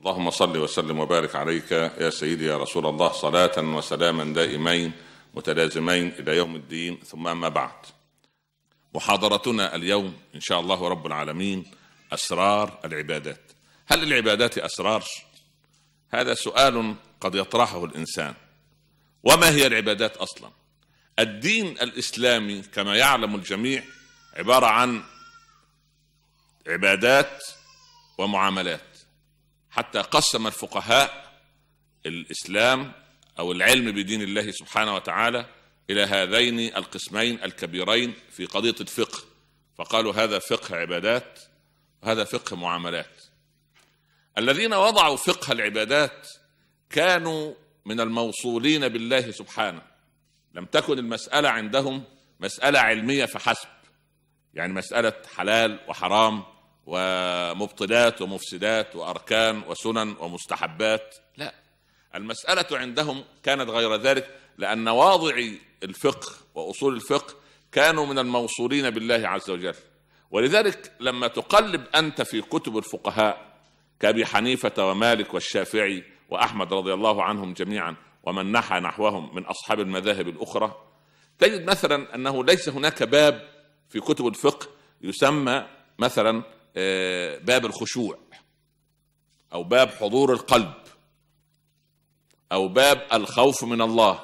اللهم صل وسلم وبارك عليك يا سيدي يا رسول الله صلاة وسلاما دائمين متلازمين إلى يوم الدين ثم أما بعد محاضرتنا اليوم إن شاء الله رب العالمين أسرار العبادات هل العبادات أسرار؟ هذا سؤال قد يطرحه الإنسان وما هي العبادات أصلا؟ الدين الإسلامي كما يعلم الجميع عبارة عن عبادات ومعاملات حتى قسم الفقهاء الاسلام او العلم بدين الله سبحانه وتعالى الى هذين القسمين الكبيرين في قضيه الفقه فقالوا هذا فقه عبادات وهذا فقه معاملات الذين وضعوا فقه العبادات كانوا من الموصولين بالله سبحانه لم تكن المساله عندهم مساله علميه فحسب يعني مساله حلال وحرام ومبطلات ومفسدات واركان وسنن ومستحبات لا المساله عندهم كانت غير ذلك لان واضعي الفقه واصول الفقه كانوا من الموصولين بالله عز وجل ولذلك لما تقلب انت في كتب الفقهاء كابي حنيفه ومالك والشافعي واحمد رضي الله عنهم جميعا ومن نحى نحوهم من اصحاب المذاهب الاخرى تجد مثلا انه ليس هناك باب في كتب الفقه يسمى مثلا باب الخشوع أو باب حضور القلب أو باب الخوف من الله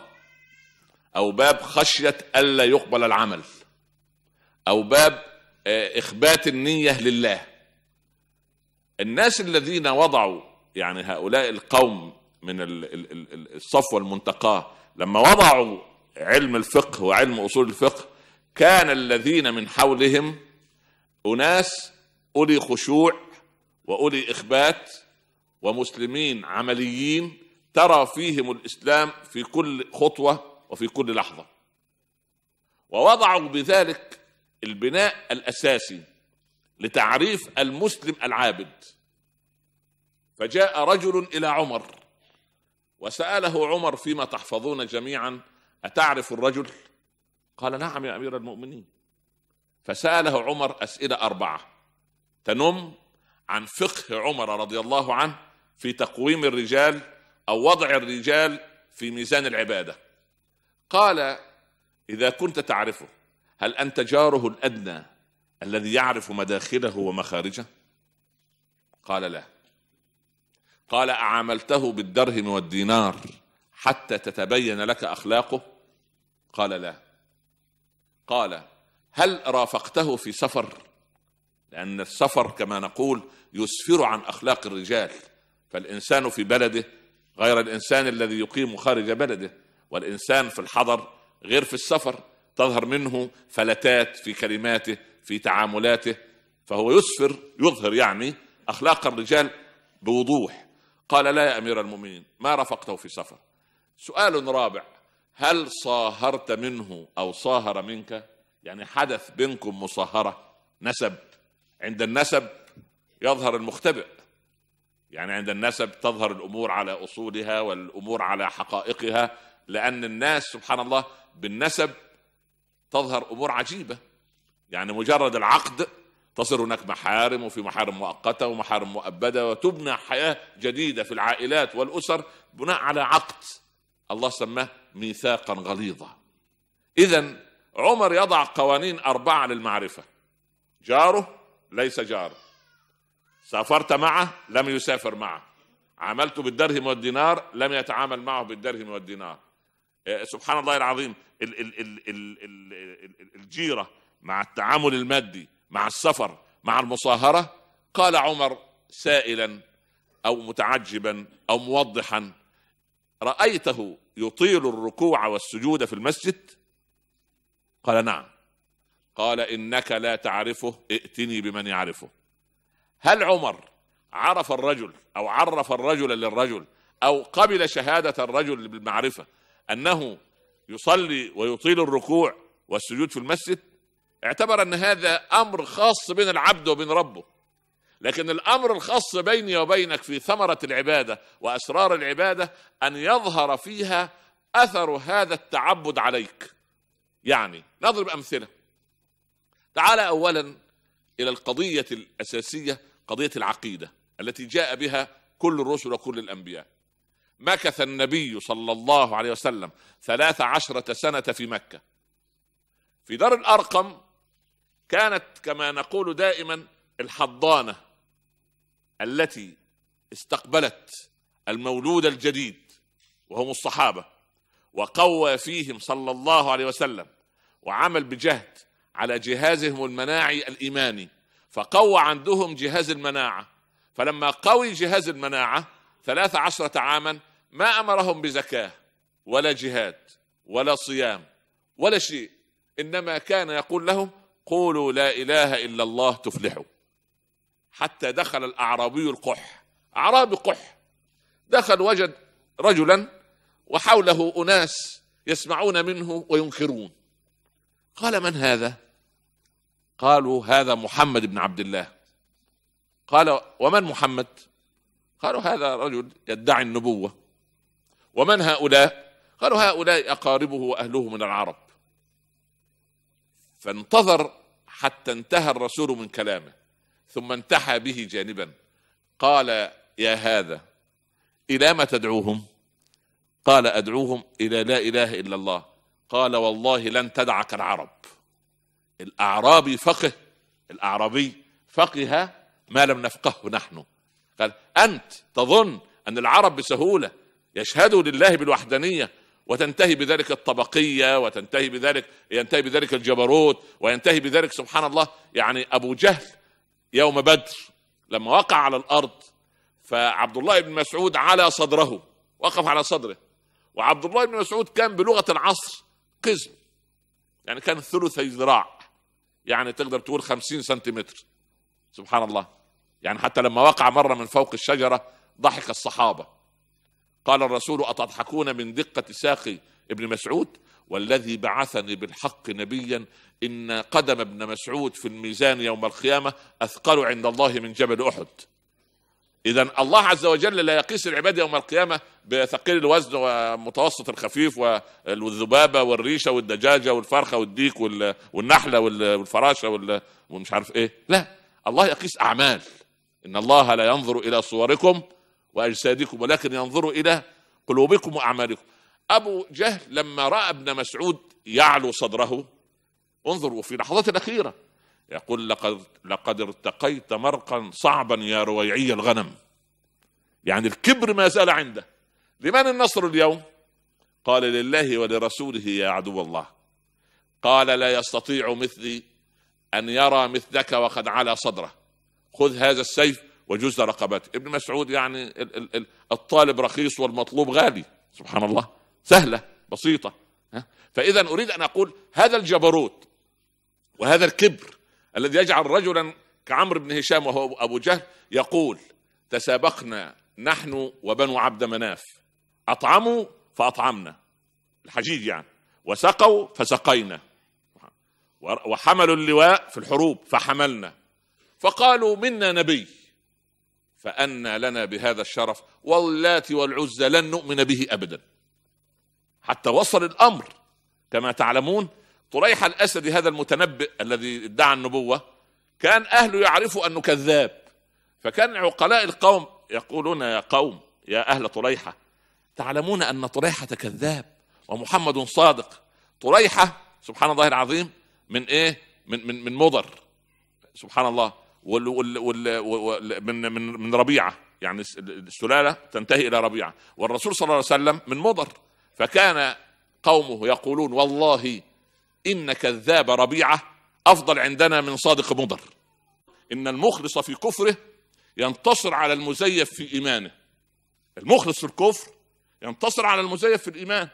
أو باب خشية ألا يقبل العمل أو باب آه، إخبات النية لله الناس الذين وضعوا يعني هؤلاء القوم من الصفوة المنتقاه لما وضعوا علم الفقه وعلم أصول الفقه كان الذين من حولهم أناس اولي خشوع واولي اخبات ومسلمين عمليين ترى فيهم الاسلام في كل خطوه وفي كل لحظه ووضعوا بذلك البناء الاساسي لتعريف المسلم العابد فجاء رجل الى عمر وساله عمر فيما تحفظون جميعا اتعرف الرجل قال نعم يا امير المؤمنين فساله عمر اسئله اربعه تنم عن فقه عمر رضي الله عنه في تقويم الرجال او وضع الرجال في ميزان العباده قال اذا كنت تعرفه هل انت جاره الادنى الذي يعرف مداخله ومخارجه قال لا قال اعاملته بالدرهم والدينار حتى تتبين لك اخلاقه قال لا قال هل رافقته في سفر لأن السفر كما نقول يسفر عن أخلاق الرجال فالإنسان في بلده غير الإنسان الذي يقيم خارج بلده والإنسان في الحضر غير في السفر تظهر منه فلتات في كلماته في تعاملاته فهو يسفر يظهر يعني أخلاق الرجال بوضوح قال لا يا أمير المؤمنين ما رافقته في سفر سؤال رابع هل صاهرت منه أو صاهر منك يعني حدث بينكم مصاهرة نسب عند النسب يظهر المختبئ يعني عند النسب تظهر الامور على اصولها والامور على حقائقها لان الناس سبحان الله بالنسب تظهر امور عجيبه يعني مجرد العقد تصير هناك محارم وفي محارم مؤقته ومحارم مؤبده وتبنى حياه جديده في العائلات والاسر بناء على عقد الله سماه ميثاقا غليظا اذا عمر يضع قوانين اربعه للمعرفه جاره ليس جار سافرت معه لم يسافر معه عملت بالدرهم والدينار لم يتعامل معه بالدرهم والدينار إيه، سبحان الله العظيم ال ال ال ال ال ال الجيرة مع التعامل المادي مع السفر مع المصاهرة قال عمر سائلا أو متعجبا أو موضحا رأيته يطيل الركوع والسجود في المسجد قال نعم قال انك لا تعرفه ائتني بمن يعرفه هل عمر عرف الرجل او عرف الرجل للرجل او قبل شهاده الرجل بالمعرفه انه يصلي ويطيل الركوع والسجود في المسجد اعتبر ان هذا امر خاص بين العبد وبين ربه لكن الامر الخاص بيني وبينك في ثمره العباده واسرار العباده ان يظهر فيها اثر هذا التعبد عليك يعني نضرب امثله تعال اولا الى القضيه الاساسيه قضيه العقيده التي جاء بها كل الرسل وكل الانبياء مكث النبي صلى الله عليه وسلم ثلاث عشرة سنة في مكة في دار الأرقم كانت كما نقول دائما الحضانة التي استقبلت المولود الجديد وهم الصحابة وقوى فيهم صلى الله عليه وسلم وعمل بجهد على جهازهم المناعي الايماني فقوى عندهم جهاز المناعه فلما قوي جهاز المناعه ثلاث عشرة عاما ما امرهم بزكاه ولا جهاد ولا صيام ولا شيء انما كان يقول لهم قولوا لا اله الا الله تفلحوا حتى دخل الاعرابي القح اعرابي قح دخل وجد رجلا وحوله اناس يسمعون منه وينكرون قال من هذا قالوا هذا محمد بن عبد الله قال ومن محمد قالوا هذا رجل يدعي النبوه ومن هؤلاء قالوا هؤلاء اقاربه واهله من العرب فانتظر حتى انتهى الرسول من كلامه ثم انتحى به جانبا قال يا هذا الى ما تدعوهم قال ادعوهم الى لا اله الا الله قال والله لن تدعك العرب الأعرابي فقه الأعرابي فقه ما لم نفقهه نحن قال أنت تظن أن العرب بسهولة يشهدوا لله بالوحدانية وتنتهي بذلك الطبقية وتنتهي بذلك ينتهي بذلك الجبروت وينتهي بذلك سبحان الله يعني أبو جهل يوم بدر لما وقع على الأرض فعبد الله بن مسعود على صدره وقف على صدره وعبد الله بن مسعود كان بلغة العصر قزم يعني كان ثلثي ذراع يعني تقدر تقول خمسين سنتيمتر سبحان الله يعني حتى لما وقع مرة من فوق الشجرة ضحك الصحابة قال الرسول أتضحكون من دقة ساقي ابن مسعود والذي بعثني بالحق نبيا إن قدم ابن مسعود في الميزان يوم القيامة أثقل عند الله من جبل أحد اذا الله عز وجل لا يقيس العباد يوم القيامه بثقيل الوزن ومتوسط الخفيف والذبابه والريشه والدجاجه والفرخه والديك والنحله والفراشه ومش عارف ايه لا الله يقيس اعمال ان الله لا ينظر الى صوركم واجسادكم ولكن ينظر الى قلوبكم واعمالكم ابو جهل لما راى ابن مسعود يعلو صدره انظروا في لحظات الاخيره يقول لقد لقد ارتقيت مرقا صعبا يا رويعي الغنم يعني الكبر ما زال عنده لمن النصر اليوم قال لله ولرسوله يا عدو الله قال لا يستطيع مثلي أن يرى مثلك وقد على صدره خذ هذا السيف وجز رقبته ابن مسعود يعني الطالب رخيص والمطلوب غالي سبحان الله سهلة بسيطة فإذا أريد أن أقول هذا الجبروت وهذا الكبر الذي يجعل رجلا كعمرو بن هشام وهو أبو جهل يقول تسابقنا نحن وبنو عبد مناف أطعموا فأطعمنا الحجيج يعني وسقوا فسقينا وحملوا اللواء في الحروب فحملنا فقالوا منا نبي فأنى لنا بهذا الشرف واللات والعزى لن نؤمن به أبدا حتى وصل الأمر كما تعلمون طريح الأسدي هذا المتنبئ الذي ادعى النبوة كان أهله يعرفوا أنه كذاب فكان عقلاء القوم يقولون يا قوم يا أهل طريحة تعلمون أن طريحة كذاب ومحمد صادق طريحة سبحان الله العظيم من إيه من من من مضر سبحان الله وال وال وال وال من من من ربيعة يعني السلالة تنتهي إلى ربيعة والرسول صلى الله عليه وسلم من مضر فكان قومه يقولون والله إن كذاب ربيعة أفضل عندنا من صادق مضر إن المخلص في كفره ينتصر على المزيف في إيمانه المخلص في الكفر ينتصر على المزيف في الإيمان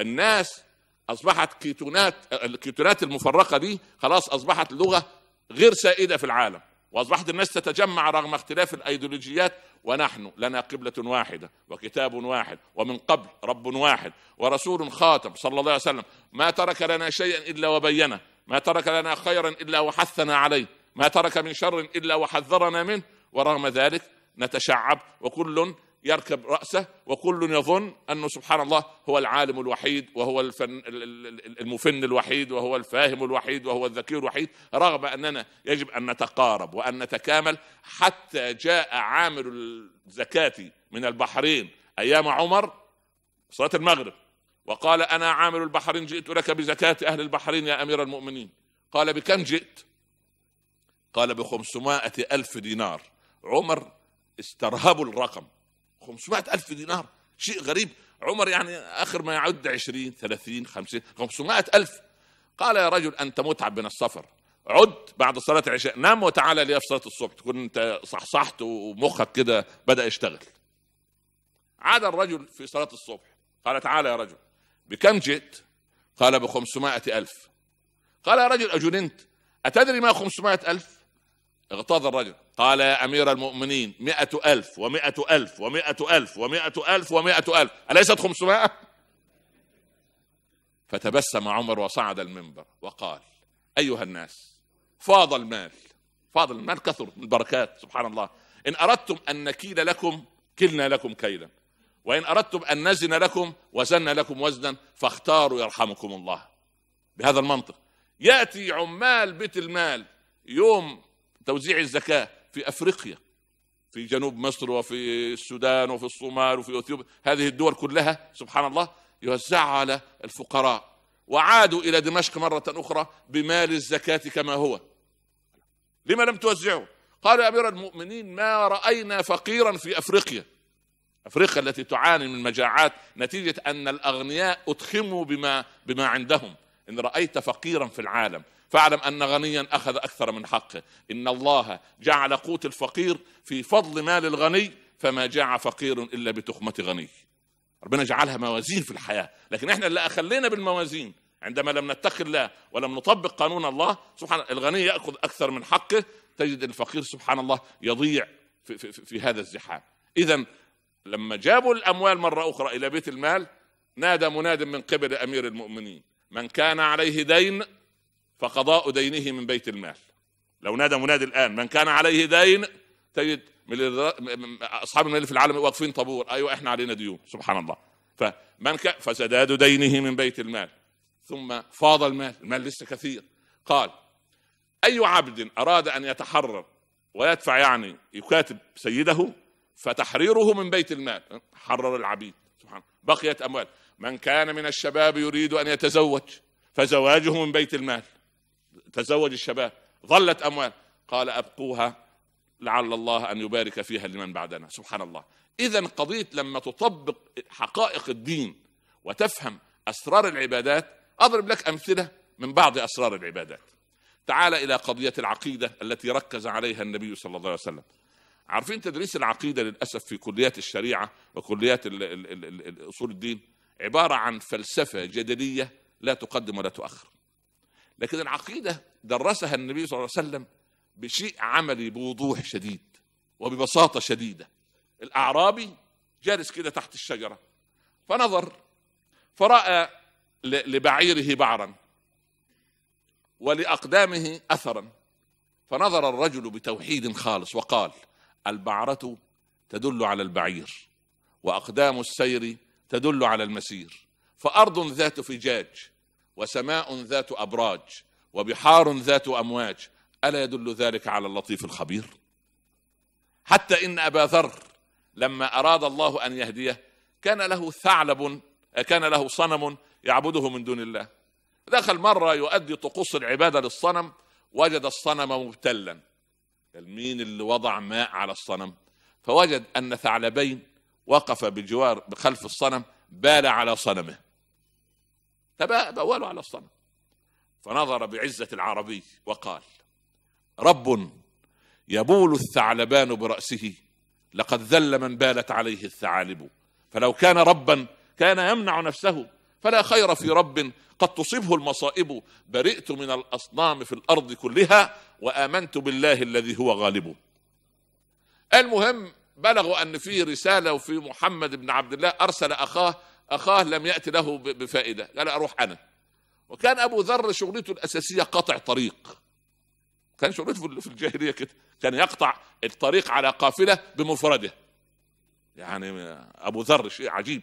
الناس أصبحت كيتونات الكيتونات المفرقة دي خلاص أصبحت لغة غير سائدة في العالم واصبحت الناس تتجمع رغم اختلاف الايديولوجيات ونحن لنا قبله واحده وكتاب واحد ومن قبل رب واحد ورسول خاتم صلى الله عليه وسلم ما ترك لنا شيئا الا وبينه ما ترك لنا خيرا الا وحثنا عليه ما ترك من شر الا وحذرنا منه ورغم ذلك نتشعب وكل يركب رأسه وكل يظن أنه سبحان الله هو العالم الوحيد وهو الفن المفن الوحيد وهو الفاهم الوحيد وهو الذكي الوحيد رغم أننا يجب أن نتقارب وأن نتكامل حتى جاء عامل الزكاة من البحرين أيام عمر صلاة المغرب وقال أنا عامل البحرين جئت لك بزكاة أهل البحرين يا أمير المؤمنين قال بكم جئت قال بخمسمائة ألف دينار عمر استرهبوا الرقم 500 ألف دينار شيء غريب عمر يعني آخر ما يعد 20 30 50 500 ألف قال يا رجل أنت متعب من السفر عد بعد صلاة العشاء نام وتعالى لي في صلاة الصبح تكون أنت صحصحت ومخك كده بدأ يشتغل عاد الرجل في صلاة الصبح قال تعالى يا رجل بكم جئت قال بخمسمائة ألف قال يا رجل أجننت أتدري ما خمسمائة ألف اغتاظ الرجل قال يا أمير المؤمنين مئة ألف ومئة ألف ومئة ألف ومئة ألف ومئة ألف أليست خمسمائة فتبسم عمر وصعد المنبر وقال أيها الناس فاض المال فاض المال كثر من البركات سبحان الله إن أردتم أن نكيل لكم كلنا لكم كيدا وإن أردتم أن نزن لكم وزنا لكم وزنا فاختاروا يرحمكم الله بهذا المنطق يأتي عمال بيت المال يوم توزيع الزكاه في افريقيا في جنوب مصر وفي السودان وفي الصومال وفي اثيوبيا هذه الدول كلها سبحان الله يوزعها على الفقراء وعادوا الى دمشق مره اخرى بمال الزكاه كما هو لما لم توزعه قال يا امير المؤمنين ما راينا فقيرا في افريقيا افريقيا التي تعاني من مجاعات نتيجه ان الاغنياء أتخموا بما بما عندهم ان رايت فقيرا في العالم فاعلم أن غنيا أخذ أكثر من حقه إن الله جعل قوت الفقير في فضل مال الغني فما جاع فقير إلا بتخمة غني ربنا جعلها موازين في الحياة لكن احنا اللي أخلينا بالموازين عندما لم نتق الله ولم نطبق قانون الله سبحان الغني يأخذ أكثر من حقه تجد الفقير سبحان الله يضيع في, في, في هذا الزحام إذا لما جابوا الأموال مرة أخرى إلى بيت المال نادى مناد من قبل أمير المؤمنين من كان عليه دين فقضاء دينه من بيت المال لو نادى منادي الان من كان عليه دين تجد اصحاب المال في العالم واقفين طابور ايوه احنا علينا ديون سبحان الله فمن ك... فسداد دينه من بيت المال ثم فاض المال المال لسه كثير قال اي عبد اراد ان يتحرر ويدفع يعني يكاتب سيده فتحريره من بيت المال حرر العبيد سبحان بقيت اموال من كان من الشباب يريد ان يتزوج فزواجه من بيت المال تزوج الشباب ظلت اموال قال ابقوها لعل الله ان يبارك فيها لمن بعدنا سبحان الله اذا قضيه لما تطبق حقائق الدين وتفهم اسرار العبادات اضرب لك امثله من بعض اسرار العبادات تعال الى قضيه العقيده التي ركز عليها النبي صلى الله عليه وسلم عارفين تدريس العقيده للاسف في كليات الشريعه وكليات اصول الدين عباره عن فلسفه جدليه لا تقدم ولا تؤخر لكن العقيدة درسها النبي صلى الله عليه وسلم بشيء عملي بوضوح شديد وببساطة شديدة الأعرابي جالس كده تحت الشجرة فنظر فرأى لبعيره بعرا ولأقدامه أثرا فنظر الرجل بتوحيد خالص وقال البعرة تدل على البعير وأقدام السير تدل على المسير فأرض ذات فجاج وسماء ذات ابراج وبحار ذات امواج الا يدل ذلك على اللطيف الخبير حتى ان ابا ذر لما اراد الله ان يهديه كان له ثعلب كان له صنم يعبده من دون الله دخل مره يؤدي طقوس العباده للصنم وجد الصنم مبتلا المين مين اللي وضع ماء على الصنم فوجد ان ثعلبين وقف بجوار بخلف الصنم بال على صنمه تبولوا على الصنم فنظر بعزة العربي وقال رب يبول الثعلبان برأسه لقد ذل من بالت عليه الثعالب فلو كان ربا كان يمنع نفسه فلا خير في رب قد تصيبه المصائب برئت من الاصنام في الارض كلها وامنت بالله الذي هو غالب المهم بلغوا ان في رساله وفي محمد بن عبد الله ارسل اخاه أخاه لم يأتي له بفائدة قال أروح أنا وكان أبو ذر شغلته الأساسية قطع طريق كان شغلته في الجاهلية كده كان يقطع الطريق على قافلة بمفرده يعني أبو ذر شيء عجيب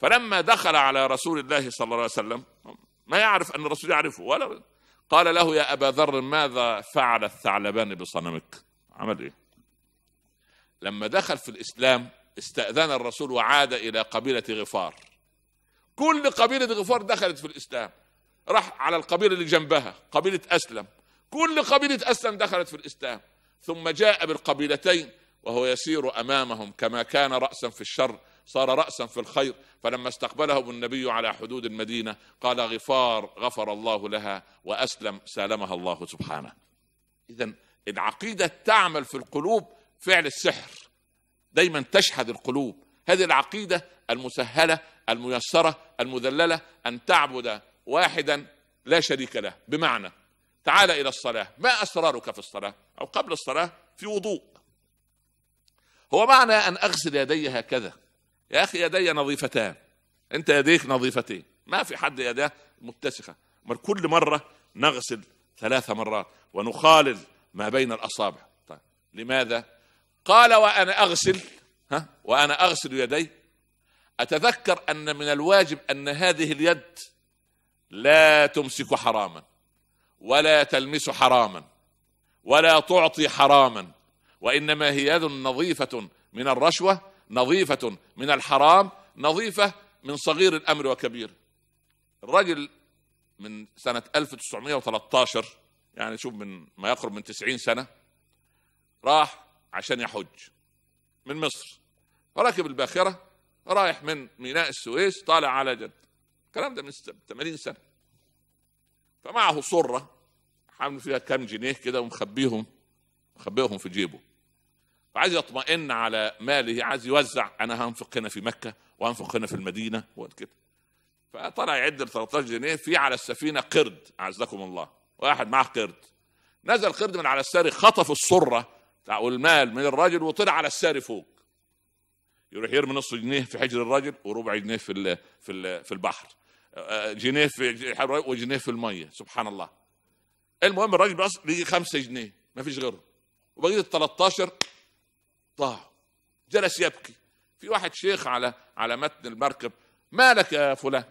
فلما دخل على رسول الله صلى الله عليه وسلم ما يعرف أن الرسول يعرفه ولا قال له يا أبا ذر ماذا فعل الثعلبان بصنمك عمل إيه لما دخل في الإسلام استأذن الرسول وعاد إلى قبيلة غفار كل قبيلة غفار دخلت في الإسلام راح على القبيلة اللي جنبها قبيلة أسلم كل قبيلة أسلم دخلت في الإسلام ثم جاء بالقبيلتين وهو يسير أمامهم كما كان رأسا في الشر صار رأسا في الخير فلما استقبلهم النبي على حدود المدينة قال غفار غفر الله لها وأسلم سالمها الله سبحانه إذا العقيدة تعمل في القلوب فعل السحر دايما تشحذ القلوب هذه العقيدة المسهلة الميسرة المذللة أن تعبد واحدا لا شريك له بمعنى تعال إلى الصلاة ما أسرارك في الصلاة أو قبل الصلاة في وضوء هو معنى أن أغسل يدي هكذا يا أخي يدي نظيفتان أنت يديك نظيفتين ما في حد يداه متسخة كل مرة نغسل ثلاث مرات ونخالل ما بين الأصابع طيب لماذا قال وأنا أغسل ها وأنا أغسل يدي أتذكر أن من الواجب أن هذه اليد لا تمسك حراما ولا تلمس حراما ولا تعطي حراما وإنما هي يد نظيفة من الرشوة نظيفة من الحرام نظيفة من صغير الأمر وكبير الرجل من سنة 1913 يعني شوف من ما يقرب من 90 سنة راح عشان يحج من مصر راكب الباخره رايح من ميناء السويس طالع على جد الكلام ده من 80 سنه فمعه صره حامل فيها كام جنيه كده ومخبيهم مخبيهم في جيبه فعايز يطمئن على ماله عايز يوزع انا هنفق هنا في مكه وهنفق هنا في المدينه وكده فطلع يعد ال 13 جنيه في على السفينه قرد اعزكم الله واحد معاه قرد نزل قرد من على الساري خطف السره او المال من الرجل وطلع على الساري فوق يروح يرمي نص جنيه في حجر الرجل وربع جنيه في الـ في الـ في البحر آه، جنيه في وجنيه في الميه سبحان الله المهم الراجل بس بيجي خمسة جنيه ما فيش غيره وبقيت ال 13 ضاعوا جلس يبكي في واحد شيخ على على متن المركب مالك يا فلان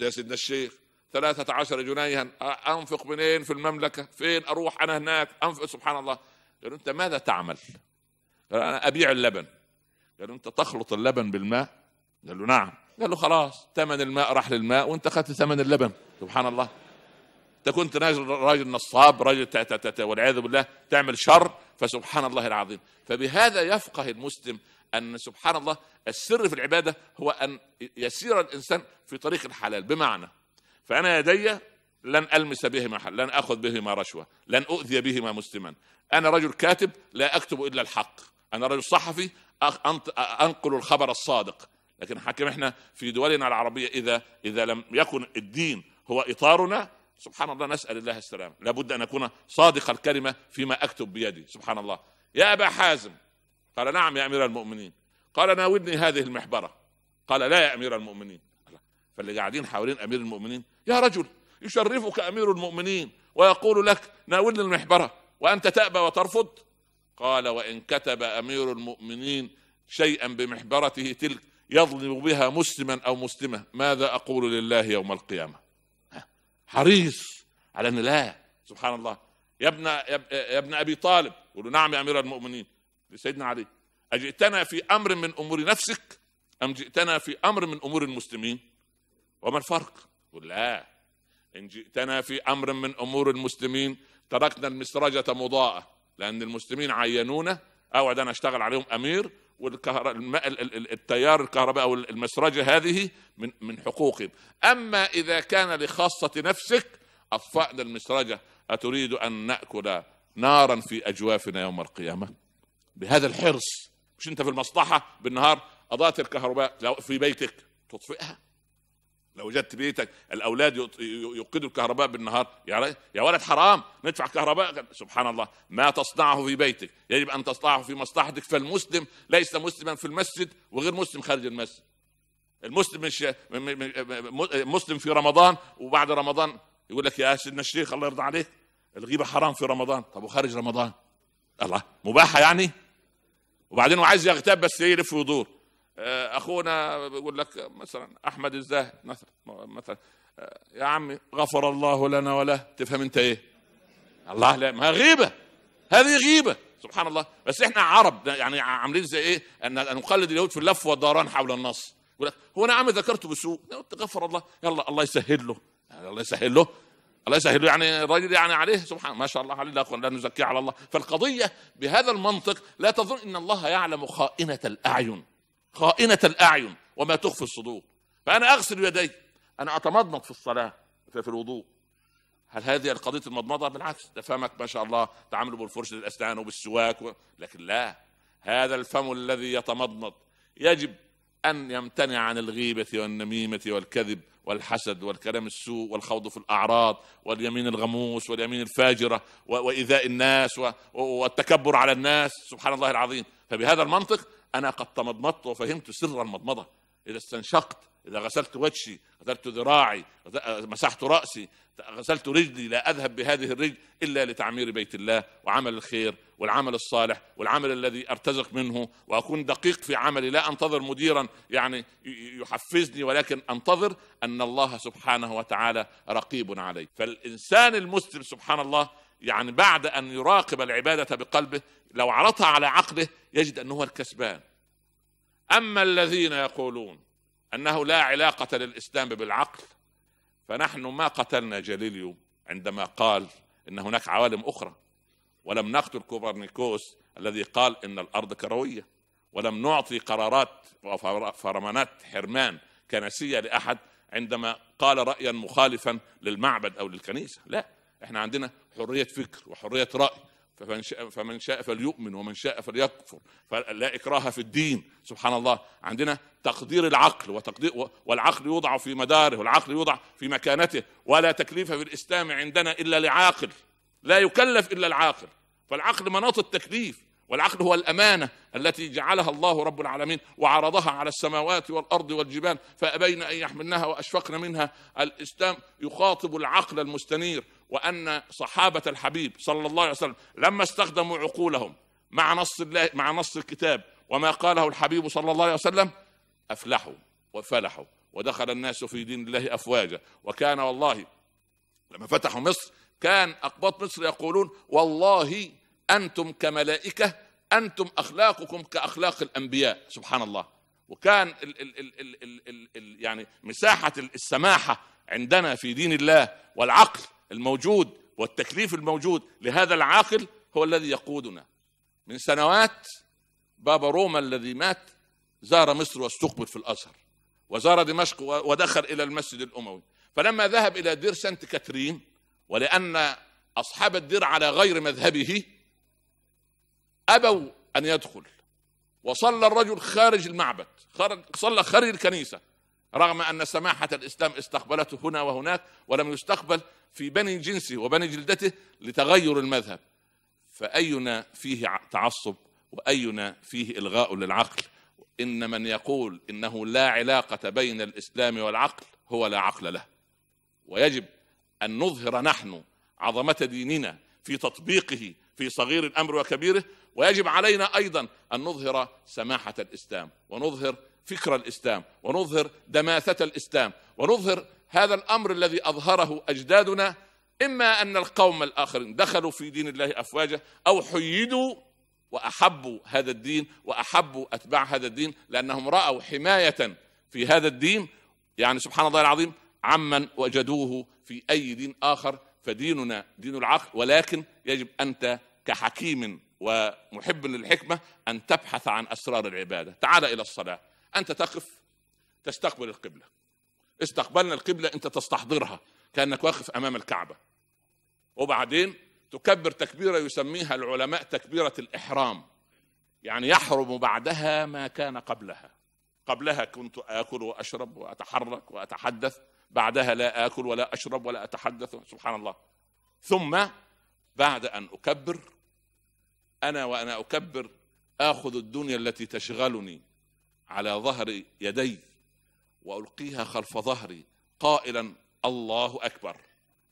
يا سيدنا الشيخ 13 جنيها انفق منين في المملكه فين اروح انا هناك انفق سبحان الله قال انت ماذا تعمل قال انا ابيع اللبن قال انت تخلط اللبن بالماء قال له نعم قال له خلاص ثمن الماء راح للماء وانت اخذت ثمن اللبن سبحان الله انت كنت راجل نصاب راجل والعياذ بالله تعمل شر فسبحان الله العظيم فبهذا يفقه المسلم ان سبحان الله السر في العباده هو ان يسير الانسان في طريق الحلال بمعنى فانا يدي لن ألمس بهما حل لن أخذ بهما رشوة لن أؤذي بهما مسلما أنا رجل كاتب لا أكتب إلا الحق أنا رجل صحفي أنقل الخبر الصادق لكن حكم احنا في دولنا العربية إذا إذا لم يكن الدين هو إطارنا سبحان الله نسأل الله السلام لابد أن أكون صادق الكلمة فيما أكتب بيدي سبحان الله يا أبا حازم قال نعم يا أمير المؤمنين قال ناودني هذه المحبرة قال لا يا أمير المؤمنين فاللي قاعدين حوالين أمير المؤمنين يا رجل يشرفك امير المؤمنين ويقول لك ناولني المحبره وانت تابى وترفض قال وان كتب امير المؤمنين شيئا بمحبرته تلك يظلم بها مسلما او مسلمه ماذا اقول لله يوم القيامه حريص على ان لا سبحان الله يا ابن يا ابن ابي طالب يقول نعم يا امير المؤمنين لسيدنا علي اجئتنا في امر من امور نفسك ام جئتنا في امر من امور المسلمين وما الفرق يقول لا إن جئتنا في أمر من أمور المسلمين تركنا المسرجة مضاءة لأن المسلمين عينونا أوعد أنا أشتغل عليهم أمير والكهرباء التيار الكهرباء او المسرجه هذه من من حقوقهم، اما اذا كان لخاصه نفسك اطفأنا المسرجه اتريد ان ناكل نارا في اجوافنا يوم القيامه؟ بهذا الحرص مش انت في المصلحه بالنهار اضاءه الكهرباء لو في بيتك تطفئها لو وجدت بيتك الاولاد يوقدوا الكهرباء بالنهار يا يا ولد حرام ندفع كهرباء سبحان الله ما تصنعه في بيتك يجب ان تصنعه في مصلحتك فالمسلم ليس مسلما في المسجد وغير مسلم خارج المسجد المسلم مش مسلم في رمضان وبعد رمضان يقول لك يا سيدنا الشيخ الله يرضى عليك الغيبه حرام في رمضان طب وخارج رمضان الله مباحه يعني وبعدين هو عايز يغتاب بس يلف ويدور آه، اخونا بيقول لك مثلا احمد الزاهد مثلا مثلا آه، يا عمي غفر الله لنا وله تفهم انت ايه الله لا ما غيبه هذه غيبه سبحان الله بس احنا عرب يعني عاملين زي ايه ان نقلد اليهود في اللف والدوران حول النص يقول هو انا عم ذكرته بسوء غفر الله يلا الله يسهل له يعني الله يسهل له الله يسهل له يعني الراجل يعني عليه سبحان ما شاء الله عليه لا لا على الله فالقضيه بهذا المنطق لا تظن ان الله يعلم خائنه الاعين خائنة الأعين وما تخفي الصدور فأنا أغسل يدي أنا أتمضمض في الصلاة في الوضوء هل هذه قضية المضمضة؟ بالعكس ده فمك ما شاء الله تعامله بالفرشة الأسنان وبالسواك و... لكن لا هذا الفم الذي يتمضمض يجب أن يمتنع عن الغيبة والنميمة والكذب والحسد والكلام السوء والخوض في الأعراض واليمين الغموس واليمين الفاجرة وإيذاء الناس والتكبر على الناس سبحان الله العظيم فبهذا المنطق أنا قد تمضمضت وفهمت سر المضمضة إذا استنشقت إذا غسلت وجهي غسلت ذراعي مسحت رأسي غسلت رجلي لا أذهب بهذه الرجل إلا لتعمير بيت الله وعمل الخير والعمل الصالح والعمل الذي أرتزق منه وأكون دقيق في عملي لا أنتظر مديرا يعني يحفزني ولكن أنتظر أن الله سبحانه وتعالى رقيب علي فالإنسان المسلم سبحان الله يعني بعد ان يراقب العباده بقلبه لو عرضها على عقله يجد انه هو الكسبان اما الذين يقولون انه لا علاقه للاسلام بالعقل فنحن ما قتلنا جاليليو عندما قال ان هناك عوالم اخرى ولم نقتل كوبرنيكوس الذي قال ان الارض كرويه ولم نعطي قرارات وفرمانات حرمان كنسيه لاحد عندما قال رايا مخالفا للمعبد او للكنيسه لا احنا عندنا حريه فكر وحريه راي فمن شاء, فمن شاء فليؤمن ومن شاء فليكفر فلا اكراه في الدين سبحان الله عندنا تقدير العقل وتقدير والعقل يوضع في مداره والعقل يوضع في مكانته ولا تكليف في الاسلام عندنا الا لعاقل لا يكلف الا العاقل فالعقل مناط التكليف والعقد هو الامانه التي جعلها الله رب العالمين وعرضها على السماوات والارض والجبال فابين ان يحملنها واشفقن منها الاسلام يخاطب العقل المستنير وان صحابه الحبيب صلى الله عليه وسلم لما استخدموا عقولهم مع نص الله مع نص الكتاب وما قاله الحبيب صلى الله عليه وسلم افلحوا وفلحوا ودخل الناس في دين الله افواجا وكان والله لما فتحوا مصر كان اقباط مصر يقولون والله أنتم كملائكة أنتم أخلاقكم كأخلاق الأنبياء سبحان الله وكان ال ال ال الـ الـ الـ الـ يعني مساحة السماحة عندنا في دين الله والعقل الموجود والتكليف الموجود لهذا العاقل هو الذي يقودنا من سنوات بابا روما الذي مات زار مصر واستقبل في الازهر وزار دمشق ودخل الى المسجد الاموي فلما ذهب الى دير سانت كاترين ولان اصحاب الدير على غير مذهبه أبوا أن يدخل وصلى الرجل خارج المعبد خرج صلى خارج الكنيسة رغم أن سماحة الإسلام استقبلته هنا وهناك ولم يستقبل في بني جنسه وبني جلدته لتغير المذهب فأينا فيه تعصب وأينا فيه إلغاء للعقل إن من يقول إنه لا علاقة بين الإسلام والعقل هو لا عقل له ويجب أن نظهر نحن عظمة ديننا في تطبيقه في صغير الأمر وكبيره ويجب علينا ايضا ان نظهر سماحه الاسلام ونظهر فكر الاسلام ونظهر دماثه الاسلام ونظهر هذا الامر الذي اظهره اجدادنا اما ان القوم الاخرين دخلوا في دين الله افواجا او حيدوا واحبوا هذا الدين واحبوا اتباع هذا الدين لانهم راوا حمايه في هذا الدين يعني سبحان الله العظيم عمن وجدوه في اي دين اخر فديننا دين العقل ولكن يجب انت كحكيم ومحب للحكمة أن تبحث عن أسرار العبادة تعال إلى الصلاة أنت تقف تستقبل القبلة استقبلنا القبلة أنت تستحضرها كأنك واقف أمام الكعبة وبعدين تكبر تكبيرة يسميها العلماء تكبيرة الإحرام يعني يحرم بعدها ما كان قبلها قبلها كنت آكل وأشرب وأتحرك وأتحدث بعدها لا آكل ولا أشرب ولا أتحدث سبحان الله ثم بعد أن أكبر انا وانا اكبر اخذ الدنيا التي تشغلني على ظهر يدي والقيها خلف ظهري قائلا الله اكبر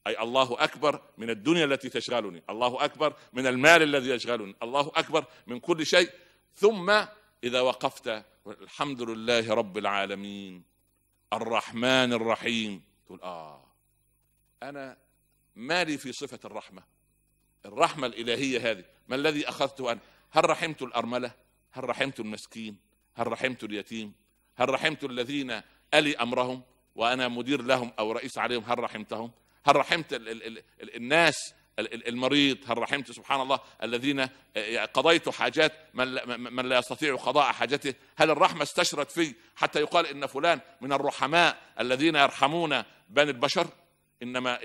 اي الله اكبر من الدنيا التي تشغلني الله اكبر من المال الذي يشغلني الله اكبر من كل شيء ثم اذا وقفت الحمد لله رب العالمين الرحمن الرحيم تقول اه انا مالي في صفه الرحمه الرحمة الإلهية هذه ما الذي أخذته أنا هل رحمت الأرملة هل رحمت المسكين هل رحمت اليتيم هل رحمت الذين ألي أمرهم وأنا مدير لهم أو رئيس عليهم هل رحمتهم هل رحمت الـ الـ الـ الـ الناس المريض هل رحمت سبحان الله الذين آه، آه، قضيت حاجات من لا يستطيع قضاء حاجته هل الرحمة استشرت في حتى يقال إن فلان من الرحماء الذين يرحمون بني البشر انما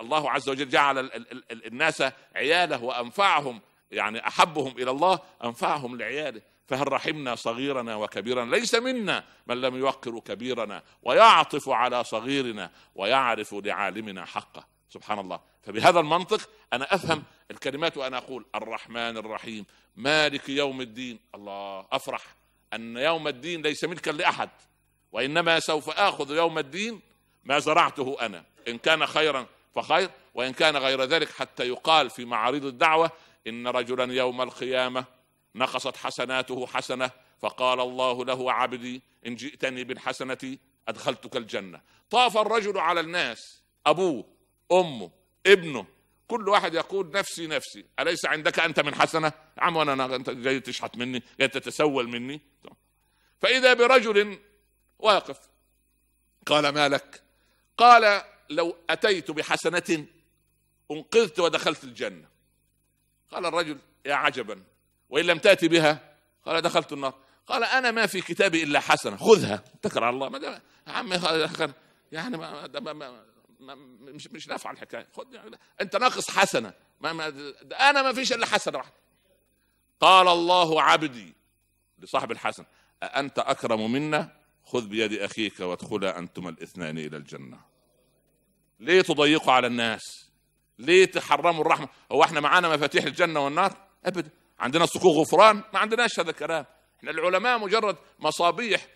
الله عز وجل جعل الناس عياله وانفعهم يعني احبهم الى الله انفعهم لعياله فهل رحمنا صغيرنا وكبيرنا ليس منا من لم يوقر كبيرنا ويعطف على صغيرنا ويعرف لعالمنا حقه سبحان الله فبهذا المنطق انا افهم الكلمات وانا اقول الرحمن الرحيم مالك يوم الدين الله افرح ان يوم الدين ليس ملكا لاحد وانما سوف اخذ يوم الدين ما زرعته انا إن كان خيرا فخير وإن كان غير ذلك حتى يقال في معارض الدعوة إن رجلا يوم القيامة نقصت حسناته حسنة فقال الله له عبدي إن جئتني بالحسنة أدخلتك الجنة طاف الرجل على الناس أبوه أمه ابنه كل واحد يقول نفسي نفسي أليس عندك أنت من حسنة يا عم أنا أنت جاي تشحت مني جاي تتسول مني فإذا برجل واقف قال ما لك قال لو أتيت بحسنة أنقذت ودخلت الجنة قال الرجل يا عجبا وإن لم تأتي بها قال دخلت النار قال أنا ما في كتابي إلا حسنة خذها اتكل على الله ما يا عمي يعني ما ما ما ما مش مش نافعه الحكايه يعني انت ناقص حسنه ما ما انا ما فيش الا حسنه واحده قال الله عبدي لصاحب الحسن أأنت أكرم منا خذ بيد أخيك وادخلا أنتما الاثنان إلى الجنة ليه تضيقوا على الناس ليه تحرموا الرحمه هو احنا معانا مفاتيح الجنه والنار ابدا عندنا صكوك غفران ما عندناش هذا الكلام احنا العلماء مجرد مصابيح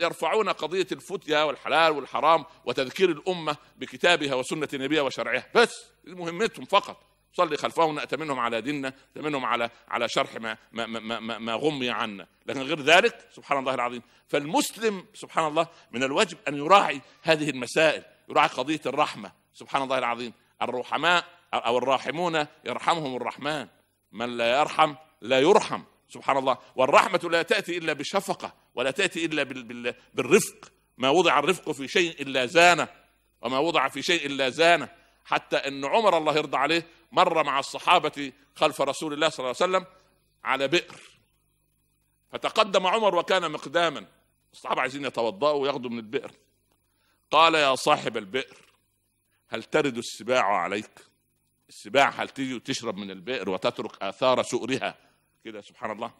يرفعون قضية الفتية والحلال والحرام وتذكير الأمة بكتابها وسنة نبيها وشرعها بس مهمتهم فقط صلي خلفهم نأتمنهم منهم على ديننا نأتمنهم منهم على على شرح ما ما, ما, ما, ما غمي عنا لكن غير ذلك سبحان الله العظيم فالمسلم سبحان الله من الواجب أن يراعي هذه المسائل يراعي قضيه الرحمه سبحان الله العظيم الرحماء او الراحمون يرحمهم الرحمن من لا يرحم لا يرحم سبحان الله والرحمه لا تاتي الا بالشفقه ولا تاتي الا بالرفق ما وضع الرفق في شيء الا زانه وما وضع في شيء الا زانه حتى ان عمر الله يرضى عليه مر مع الصحابه خلف رسول الله صلى الله عليه وسلم على بئر فتقدم عمر وكان مقداما الصحابه عايزين يتوضاوا وياخذوا من البئر قال يا صاحب البئر هل ترد السباع عليك السباع هل تيجي وتشرب من البئر وتترك آثار سؤرها كده سبحان الله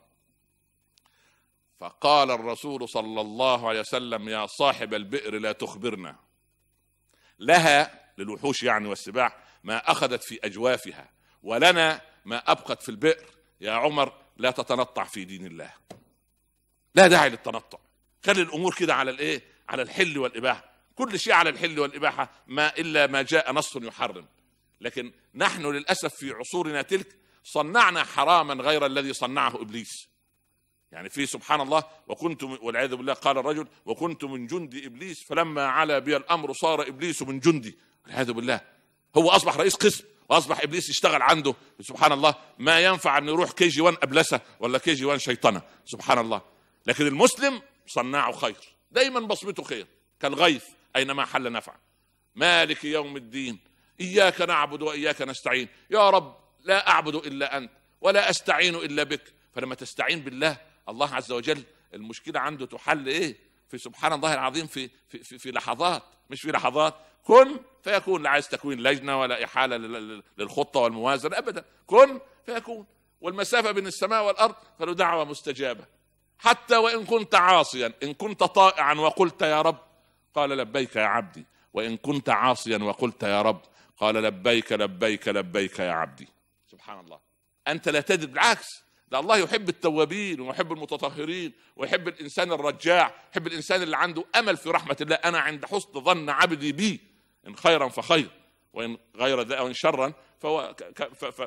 فقال الرسول صلى الله عليه وسلم يا صاحب البئر لا تخبرنا لها للوحوش يعني والسباع ما أخذت في أجوافها ولنا ما أبقت في البئر يا عمر لا تتنطع في دين الله لا داعي للتنطع خلي الأمور كده على الإيه على الحل والإباحة كل شيء على الحل والإباحة ما إلا ما جاء نص يحرم لكن نحن للأسف في عصورنا تلك صنعنا حراما غير الذي صنعه إبليس يعني في سبحان الله وكنت والعياذ بالله قال الرجل وكنت من جند إبليس فلما علا بي الأمر صار إبليس من جندي والعياذ بالله هو أصبح رئيس قسم واصبح ابليس يشتغل عنده سبحان الله ما ينفع ان يروح كي جي 1 ابلسه ولا كي جي 1 شيطنه سبحان الله لكن المسلم صناعه خير دايما بصمته خير كالغيث أينما حل نفع مالك يوم الدين إياك نعبد وإياك نستعين يا رب لا أعبد إلا أنت ولا أستعين إلا بك فلما تستعين بالله الله عز وجل المشكلة عنده تحل إيه في سبحان الله العظيم في, في, في, في لحظات مش في لحظات كن فيكون لا عايز تكوين لجنة ولا إحالة للخطة والموازنة أبدا كن فيكون والمسافة بين السماء والأرض فله دعوة مستجابة حتى وإن كنت عاصيا إن كنت طائعا وقلت يا رب قال لبيك يا عبدي وإن كنت عاصيا وقلت يا رب قال لبيك لبيك لبيك يا عبدي سبحان الله أنت لا تدري بالعكس ده الله يحب التوابين ويحب المتطهرين ويحب الإنسان الرجاع يحب الإنسان اللي عنده أمل في رحمة الله أنا عند حسن ظن عبدي بي إن خيرا فخير وإن غير ذا وإن شرا فهو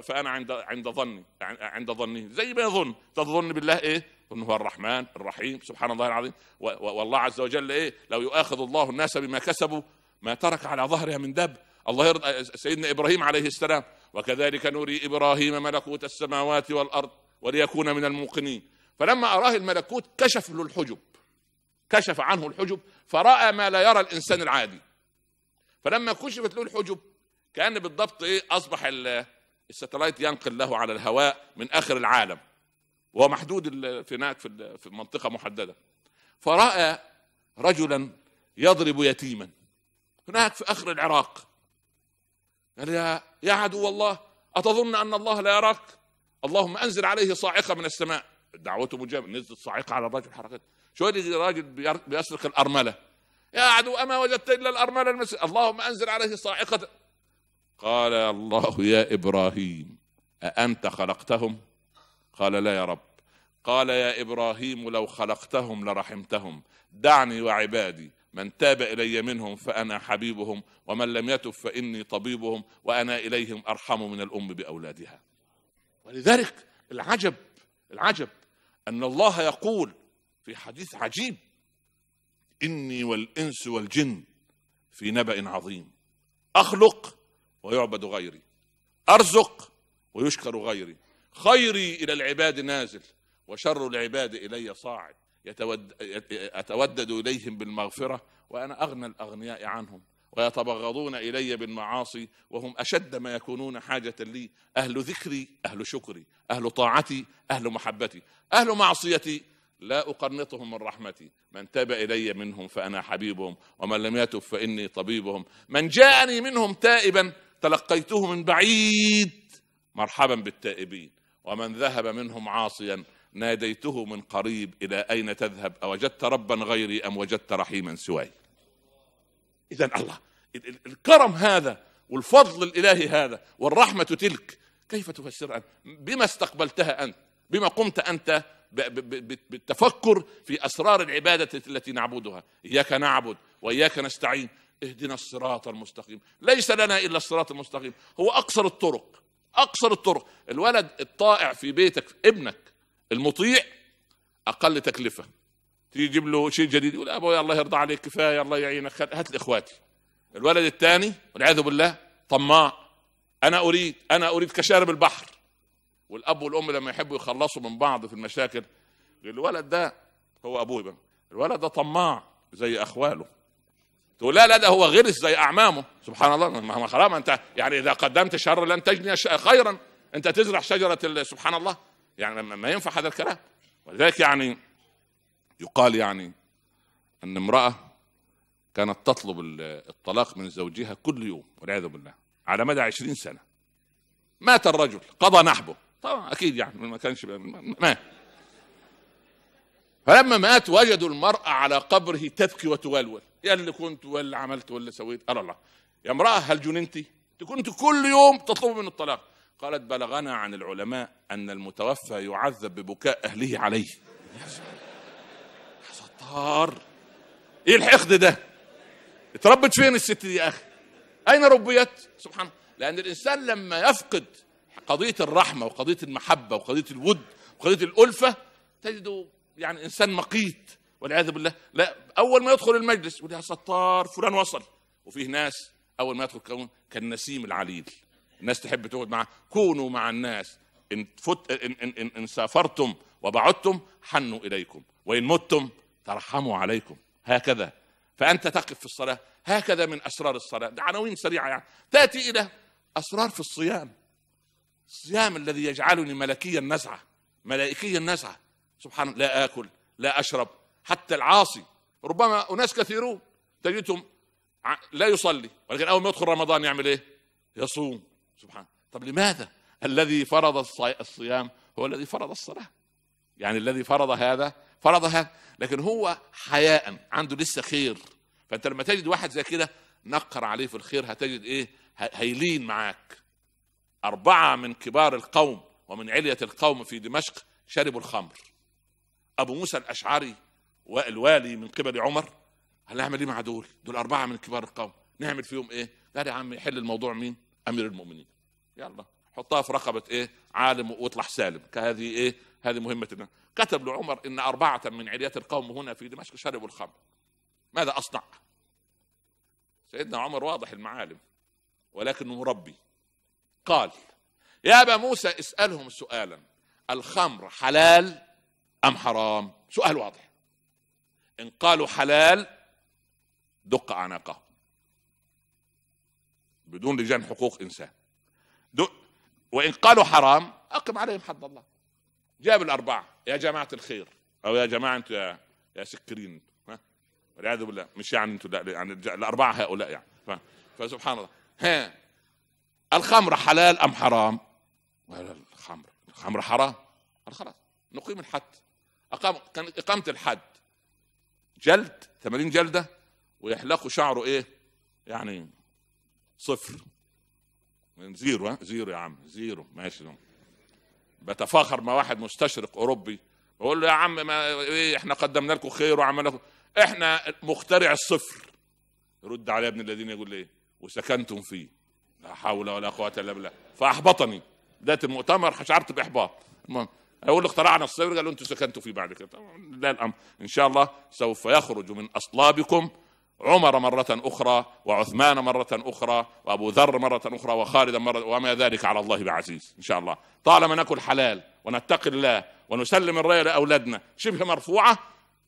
فانا عند عند ظني يعني عند ظني زي ما يظن تظن بالله ايه؟ انه هو الرحمن الرحيم سبحان الله العظيم والله عز وجل ايه؟ لو يؤاخذ الله الناس بما كسبوا ما ترك على ظهرها من دب الله يرضى سيدنا ابراهيم عليه السلام وكذلك نري ابراهيم ملكوت السماوات والارض وليكون من الموقنين فلما اراه الملكوت كشف له الحجب كشف عنه الحجب فراى ما لا يرى الانسان العادي فلما كشفت له الحجب كان بالضبط ايه اصبح الستلايت ينقل له على الهواء من اخر العالم وهو محدود في هناك في منطقه محدده فراى رجلا يضرب يتيما هناك في اخر العراق قال يا يا عدو الله اتظن ان الله لا يراك اللهم انزل عليه صاعقه من السماء دعوته مجاب نزلت صاعقه على الرجل حركته شو الراجل بيسرق الارمله يا عدو اما وجدت الا الارمله المسيح اللهم انزل عليه صاعقه قال الله يا ابراهيم اانت خلقتهم قال لا يا رب قال يا ابراهيم لو خلقتهم لرحمتهم دعني وعبادي من تاب الي منهم فانا حبيبهم ومن لم يتب فاني طبيبهم وانا اليهم ارحم من الام باولادها ولذلك العجب العجب ان الله يقول في حديث عجيب اني والانس والجن في نبأ عظيم اخلق ويعبد غيري ارزق ويشكر غيري خيري الى العباد نازل وشر العباد الي صاعد اتودد اليهم بالمغفره وانا اغنى الاغنياء عنهم ويتبغضون الي بالمعاصي وهم اشد ما يكونون حاجه لي اهل ذكري اهل شكري اهل طاعتي اهل محبتي اهل معصيتي لا أقنطهم من رحمتي من تاب إلي منهم فأنا حبيبهم ومن لم يتب فإني طبيبهم من جاءني منهم تائبا تلقيته من بعيد مرحبا بالتائبين ومن ذهب منهم عاصيا ناديته من قريب الى اين تذهب اوجدت ربا غيري ام وجدت رحيما سواي اذا الله الكرم هذا والفضل الالهي هذا والرحمه تلك كيف تفسر انت بما استقبلتها انت بما قمت انت بالتفكر في اسرار العباده التي نعبدها اياك نعبد واياك نستعين اهدنا الصراط المستقيم ليس لنا الا الصراط المستقيم هو اقصر الطرق اقصر الطرق الولد الطائع في بيتك ابنك المطيع اقل تكلفه تجيب له شيء جديد يقول ابويا الله يرضى عليك كفايه الله يعينك هات لي اخواتي الولد الثاني والعياذ بالله طماع انا اريد انا اريد كشارب البحر والاب والام لما يحبوا يخلصوا من بعض في المشاكل الولد ده هو ابوه بقى الولد ده طماع زي اخواله تقول لا لا ده هو غرس زي اعمامه سبحان الله ما حرام انت يعني اذا قدمت شر لن تجني خيرا انت تزرع شجره سبحان الله يعني ما ينفع هذا الكلام ولذلك يعني يقال يعني ان امراه كانت تطلب الطلاق من زوجها كل يوم والعياذ بالله على مدى عشرين سنة مات الرجل قضى نحبه طبعا أكيد يعني ما كانش مات فلما مات وجدوا المرأة على قبره تبكي وتولول يا اللي كنت ولا عملت ولا سويت قال الله يا امرأة هل جننتي كنت كل يوم تطلب من الطلاق قالت بلغنا عن العلماء أن المتوفى يعذب ببكاء أهله عليه يا ستار ايه الحقد ده اتربت فين الست دي يا اخي اين ربيت سبحان لان الانسان لما يفقد قضيه الرحمه وقضيه المحبه وقضيه الود وقضيه الالفه تجده يعني انسان مقيت والعياذ بالله لا اول ما يدخل المجلس يقول يا ستار فلان وصل وفيه ناس اول ما يدخل كون كالنسيم العليل الناس تحب تقعد معه كونوا مع الناس إن, فت... إن, إن, إن, إن سافرتم وبعدتم حنوا إليكم وإن متم ترحموا عليكم هكذا فأنت تقف في الصلاة هكذا من أسرار الصلاة عناوين سريعة يعني تأتي إلى أسرار في الصيام الصيام الذي يجعلني ملكيا نزعة ملائكيا نزعة سبحان لا آكل لا أشرب حتى العاصي ربما أناس كثيرون تجدهم لا يصلي ولكن أول ما يدخل رمضان يعمل إيه يصوم سبحان طب لماذا الذي فرض الصيام هو الذي فرض الصلاة يعني الذي فرض هذا فرض هذا لكن هو حياء عنده لسه خير فانت لما تجد واحد زي كده نقر عليه في الخير هتجد ايه هيلين معاك أربعة من كبار القوم ومن علية القوم في دمشق شربوا الخمر ابو موسى الاشعري والوالي من قبل عمر هنعمل ايه مع دول؟ دول اربعه من كبار القوم نعمل فيهم ايه؟ قال يا عم يحل الموضوع مين؟ امير المؤمنين يلا حطها في رقبه ايه؟ عالم واطلع سالم كهذه ايه؟ هذه مهمه كتب لعمر ان اربعه من عليات القوم هنا في دمشق شربوا الخمر ماذا اصنع؟ سيدنا عمر واضح المعالم ولكنه مربي قال يا ابا موسى اسالهم سؤالا الخمر حلال أم حرام سؤال واضح إن قالوا حلال دق عناقه بدون لجان حقوق إنسان دق وإن قالوا حرام أقم عليهم حد الله جاب الأربعة يا جماعة الخير أو يا جماعة أنتوا يا, يا سكرين والعياذ بالله مش يعني أنتوا يعني الأربعة هؤلاء يعني ف... فسبحان الله ها الخمر حلال أم حرام؟ الخمر الخمر حرام خلاص نقيم الحد أقام كان إقامة الحد جلد 80 جلدة ويحلقوا شعره إيه؟ يعني صفر زيرو ها زيرو يا عم زيرو ماشي بتفاخر مع واحد مستشرق أوروبي بقول له يا عم ما إيه إحنا قدمنا لكم خير وعملنا لكم إحنا مخترع الصفر يرد علي ابن الذين يقول إيه؟ وسكنتم فيه لا حول ولا قوة إلا بالله فأحبطني بداية المؤتمر شعرت بإحباط المهم اقول له اخترعنا الصبر قالوا انتم سكنتوا فيه بعد كده لا الامر ان شاء الله سوف يخرج من اصلابكم عمر مرة أخرى وعثمان مرة أخرى وأبو ذر مرة أخرى وخالدا مرة وما ذلك على الله بعزيز إن شاء الله طالما نأكل حلال ونتقي الله ونسلم الرأي لأولادنا شبه مرفوعة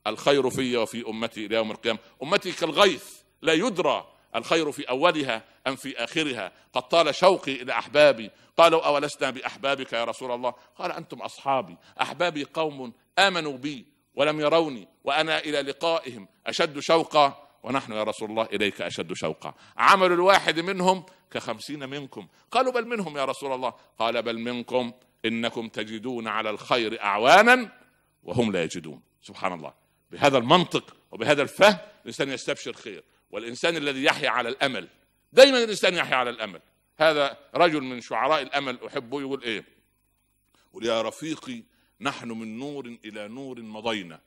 الخير في وفي أمتي إلى يوم القيامة أمتي كالغيث لا يدرى الخير في اولها ام في اخرها قد طال شوقي الى احبابي قالوا اولسنا باحبابك يا رسول الله قال انتم اصحابي احبابي قوم امنوا بي ولم يروني وانا الى لقائهم اشد شوقا ونحن يا رسول الله إليك أشد شوقا عمل الواحد منهم كخمسين منكم قالوا بل منهم يا رسول الله قال بل منكم إنكم تجدون على الخير أعوانا وهم لا يجدون سبحان الله بهذا المنطق وبهذا الفهم الإنسان يستبشر خير والإنسان الذي يحيا على الأمل دايما الإنسان يحيا على الأمل هذا رجل من شعراء الأمل أحبه يقول إيه يقول يا رفيقي نحن من نور إلى نور مضينا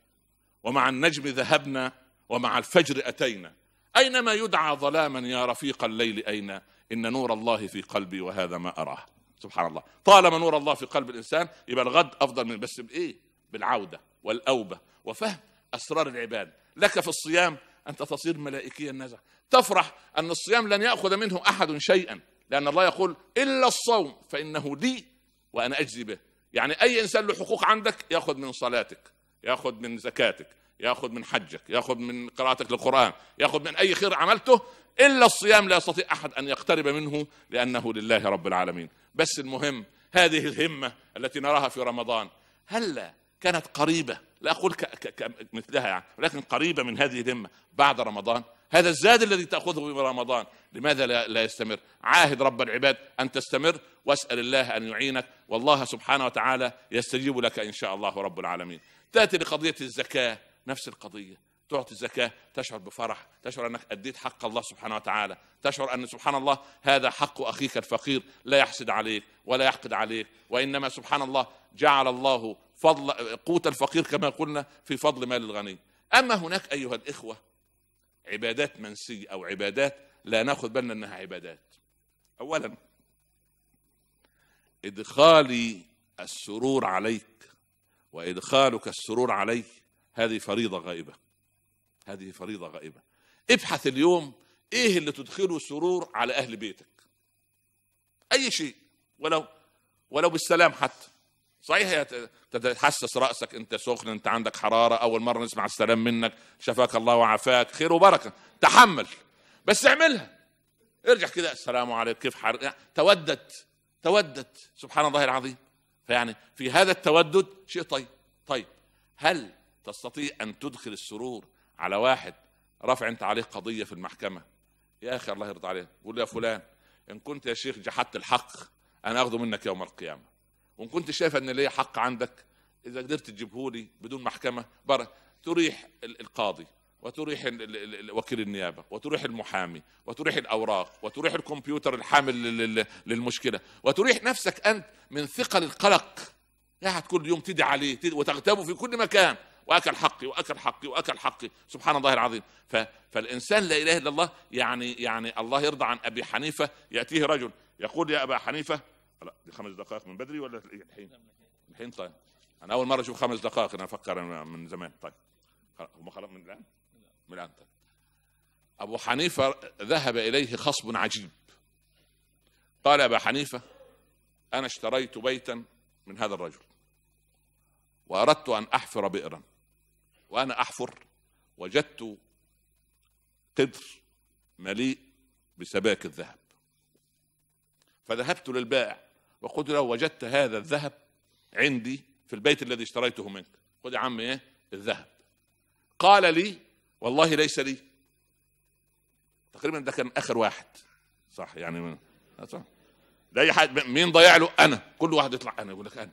ومع النجم ذهبنا ومع الفجر أتينا أينما يدعى ظلاما يا رفيق الليل أين إن نور الله في قلبي وهذا ما أراه سبحان الله طالما نور الله في قلب الإنسان يبقى الغد أفضل من بس بإيه بالعودة والأوبة وفهم أسرار العباد لك في الصيام أنت تصير ملائكي النزع تفرح أن الصيام لن يأخذ منه أحد شيئا لأن الله يقول إلا الصوم فإنه لي وأنا أجزي به يعني أي إنسان له حقوق عندك يأخذ من صلاتك يأخذ من زكاتك يأخذ من حجك يأخذ من قراءتك للقرآن يأخذ من أي خير عملته إلا الصيام لا يستطيع أحد أن يقترب منه لأنه لله رب العالمين بس المهم هذه الهمة التي نراها في رمضان هلا هل كانت قريبة لا أقول ك... ك... مثلها يعني ولكن قريبة من هذه الهمة بعد رمضان هذا الزاد الذي تأخذه في رمضان لماذا لا, لا يستمر عاهد رب العباد أن تستمر واسأل الله أن يعينك والله سبحانه وتعالى يستجيب لك إن شاء الله رب العالمين تأتي لقضية الزكاة نفس القضية تعطي الزكاة تشعر بفرح تشعر أنك أديت حق الله سبحانه وتعالى تشعر أن سبحان الله هذا حق أخيك الفقير لا يحسد عليك ولا يحقد عليك وإنما سبحان الله جعل الله فضل قوت الفقير كما قلنا في فضل مال الغني أما هناك أيها الإخوة عبادات منسية أو عبادات لا ناخذ بالنا أنها عبادات أولا إدخالي السرور عليك وإدخالك السرور علي هذه فريضة غائبة هذه فريضة غائبة ابحث اليوم إيه اللي تدخله سرور على أهل بيتك أي شيء ولو ولو بالسلام حتى صحيح تتحسس راسك انت سخن انت عندك حراره اول مره نسمع السلام منك شفاك الله وعافاك خير وبركه تحمل بس اعملها ارجع كده السلام عليكم كيف حالك تودد تودد سبحان الله العظيم فيعني في هذا التودد شيء طيب طيب هل تستطيع ان تدخل السرور على واحد رفع انت عليه قضيه في المحكمه يا اخي الله يرضى عليك قول يا فلان ان كنت يا شيخ جحدت الحق انا اخذه منك يوم القيامه وان كنت شايف ان ليا حق عندك اذا قدرت تجيبه لي بدون محكمه برا تريح القاضي وتريح وكيل النيابه وتريح المحامي وتريح الاوراق وتريح الكمبيوتر الحامل للمشكله وتريح نفسك انت من ثقل القلق قاعد كل يوم تدعي عليه وتغتابه في كل مكان واكل حقي واكل حقي واكل حقي سبحان الله العظيم فالانسان لا اله الا الله يعني يعني الله يرضى عن ابي حنيفه ياتيه رجل يقول يا ابا حنيفه لا دي خمس دقائق من بدري ولا الحين؟ الحين طيب انا اول مره اشوف خمس دقائق انا افكر أنا من زمان طيب هم خلاص من الان؟ من الان طيب ابو حنيفه ذهب اليه خصب عجيب قال ابا حنيفه انا اشتريت بيتا من هذا الرجل واردت ان احفر بئرا وانا احفر وجدت قدر مليء بسباك الذهب فذهبت للبائع وقلت له وجدت هذا الذهب عندي في البيت الذي اشتريته منك خذ يا عم ايه الذهب قال لي والله ليس لي تقريبا ده كان اخر واحد صح يعني أه، صح ده اي حد مين ضيع له انا كل واحد يطلع انا يقول لك انا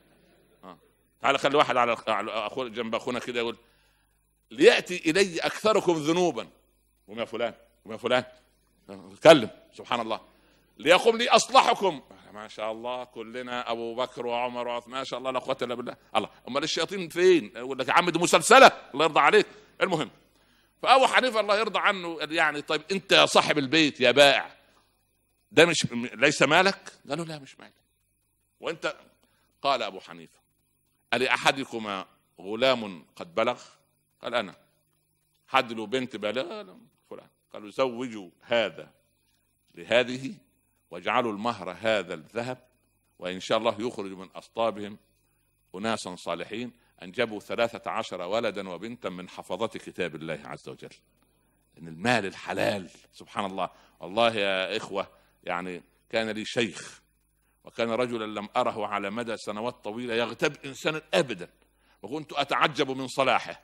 آه. تعال خلي واحد على اخو جنب اخونا كده يقول لياتي الي اكثركم ذنوبا وما فلان وما فلان اتكلم أه، سبحان الله ليقم لي اصلحكم ما شاء الله كلنا ابو بكر وعمر وعثمان ما شاء الله لا قوه الا بالله الله امال الشياطين فين يقول لك يا عم دي مسلسله الله يرضى عليك المهم فابو حنيفه الله يرضى عنه يعني طيب انت يا صاحب البيت يا بائع ده مش ليس مالك قالوا لا مش مالك وانت قال ابو حنيفه احدكما غلام قد بلغ قال انا حد له بنت بالغه فلان قالوا زوجوا هذا لهذه واجعلوا المهر هذا الذهب وإن شاء الله يخرج من أصطابهم أناسا صالحين أنجبوا ثلاثة عشر ولدا وبنتا من حفظة كتاب الله عز وجل إن المال الحلال سبحان الله والله يا إخوة يعني كان لي شيخ وكان رجلا لم أره على مدى سنوات طويلة يغتاب إنسانا أبدا وكنت أتعجب من صلاحه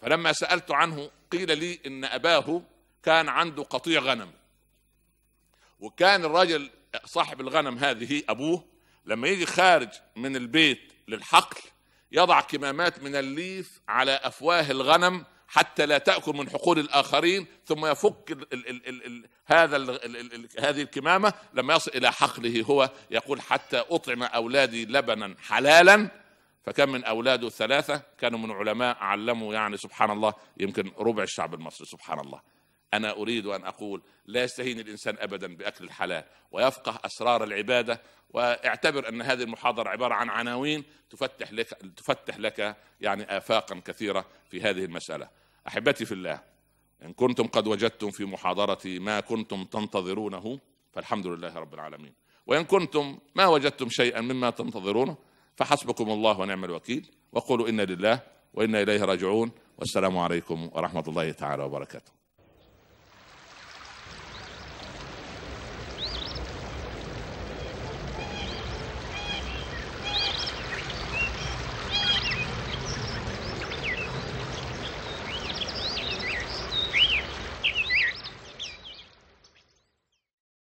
فلما سألت عنه قيل لي إن أباه كان عنده قطيع غنم وكان الرجل صاحب الغنم هذه ابوه لما يجي خارج من البيت للحقل يضع كمامات من الليف على افواه الغنم حتى لا تاكل من حقول الاخرين ثم يفك ال ال ال الـ هذا الـ الـ الـ هذه الكمامه لما يصل الى حقله هو يقول حتى اطعم اولادي لبنا حلالا فكان من اولاده ثلاثه كانوا من علماء علموا يعني سبحان الله يمكن ربع الشعب المصري سبحان الله انا اريد ان اقول لا يستهين الانسان ابدا باكل الحلال ويفقه اسرار العباده واعتبر ان هذه المحاضره عباره عن عناوين تفتح لك تفتح لك يعني افاقا كثيره في هذه المساله. احبتي في الله ان كنتم قد وجدتم في محاضرتي ما كنتم تنتظرونه فالحمد لله رب العالمين. وان كنتم ما وجدتم شيئا مما تنتظرونه فحسبكم الله ونعم الوكيل وقولوا انا لله وانا اليه راجعون والسلام عليكم ورحمه الله تعالى وبركاته.